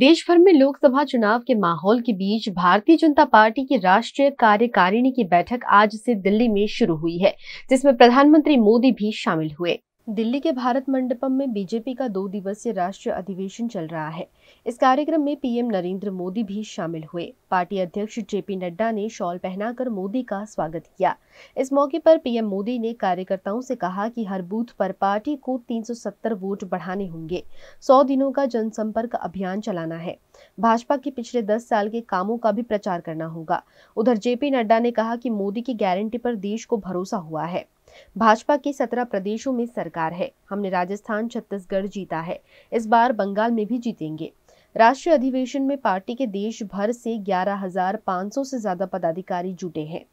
देश भर में लोकसभा चुनाव के माहौल के बीच भारतीय जनता पार्टी की राष्ट्रीय कार्यकारिणी की बैठक आज से दिल्ली में शुरू हुई है जिसमें प्रधानमंत्री मोदी भी शामिल हुए दिल्ली के भारत मंडपम में बीजेपी का दो दिवसीय राष्ट्रीय अधिवेशन चल रहा है इस कार्यक्रम में पीएम नरेंद्र मोदी भी शामिल हुए पार्टी अध्यक्ष जेपी नड्डा ने शॉल पहनाकर मोदी का स्वागत किया इस मौके पर पीएम मोदी ने कार्यकर्ताओं से कहा कि हर बूथ पर पार्टी को 370 वोट बढ़ाने होंगे 100 दिनों का जनसंपर्क अभियान चलाना है भाजपा के पिछले दस साल के कामों का भी प्रचार करना होगा उधर जेपी नड्डा ने कहा की मोदी की गारंटी पर देश को भरोसा हुआ है भाजपा के सत्रह प्रदेशों में सरकार है हमने राजस्थान छत्तीसगढ़ जीता है इस बार बंगाल में भी जीतेंगे राष्ट्रीय अधिवेशन में पार्टी के देश भर से 11,500 से ज्यादा पदाधिकारी जुटे हैं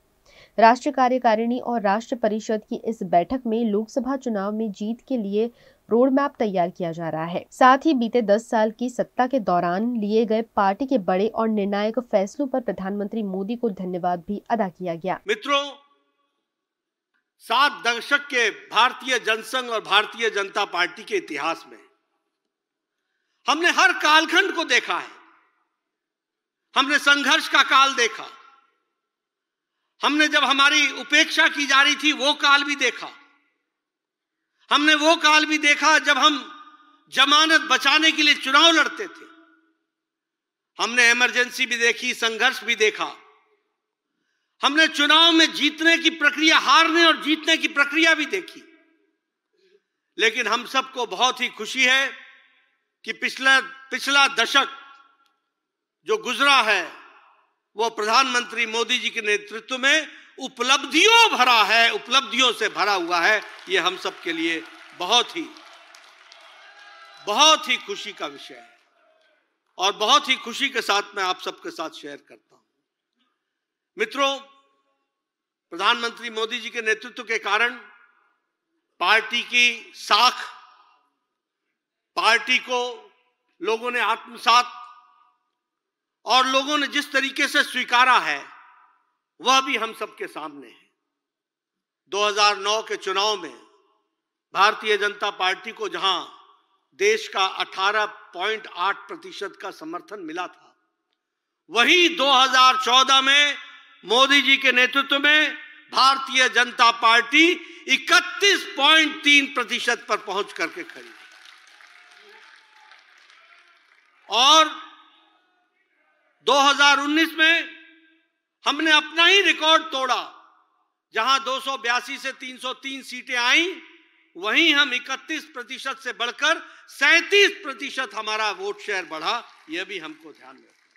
राष्ट्रीय कार्यकारिणी और राष्ट्र परिषद की इस बैठक में लोकसभा चुनाव में जीत के लिए रोड मैप तैयार किया जा रहा है साथ ही बीते 10 साल की सत्ता के दौरान लिए गए पार्टी के बड़े और निर्णायक फैसलों पर प्रधानमंत्री मोदी को धन्यवाद भी अदा किया गया मित्रों सात दशक के भारतीय जनसंघ और भारतीय जनता पार्टी के इतिहास में हमने हर कालखंड को देखा है हमने संघर्ष का काल देखा हमने जब हमारी उपेक्षा की जा रही थी वो काल भी देखा हमने वो काल भी देखा जब हम जमानत बचाने के लिए चुनाव लड़ते थे हमने इमरजेंसी भी देखी संघर्ष भी देखा हमने चुनाव में जीतने की प्रक्रिया हारने और जीतने की प्रक्रिया भी देखी लेकिन हम सबको बहुत ही खुशी है कि पिछला पिछला दशक जो गुजरा है वो प्रधानमंत्री मोदी जी के नेतृत्व में उपलब्धियों भरा है उपलब्धियों से भरा हुआ है ये हम सब के लिए बहुत ही बहुत ही खुशी का विषय है और बहुत ही खुशी के साथ मैं आप सबके साथ शेयर करता हूं मित्रों प्रधानमंत्री मोदी जी के नेतृत्व के कारण पार्टी की साख पार्टी को लोगों ने आत्मसात और लोगों ने जिस तरीके से स्वीकारा है वह भी हम सबके सामने है 2009 के चुनाव में भारतीय जनता पार्टी को जहां देश का 18.8 प्रतिशत का समर्थन मिला था वही 2014 में मोदी जी के नेतृत्व में भारतीय जनता पार्टी 31.3 प्रतिशत पर पहुंच करके खड़ी और 2019 में हमने अपना ही रिकॉर्ड तोड़ा जहां दो से 303 सीटें आई वहीं हम 31 प्रतिशत से बढ़कर 37 प्रतिशत हमारा वोट शेयर बढ़ा यह भी हमको ध्यान में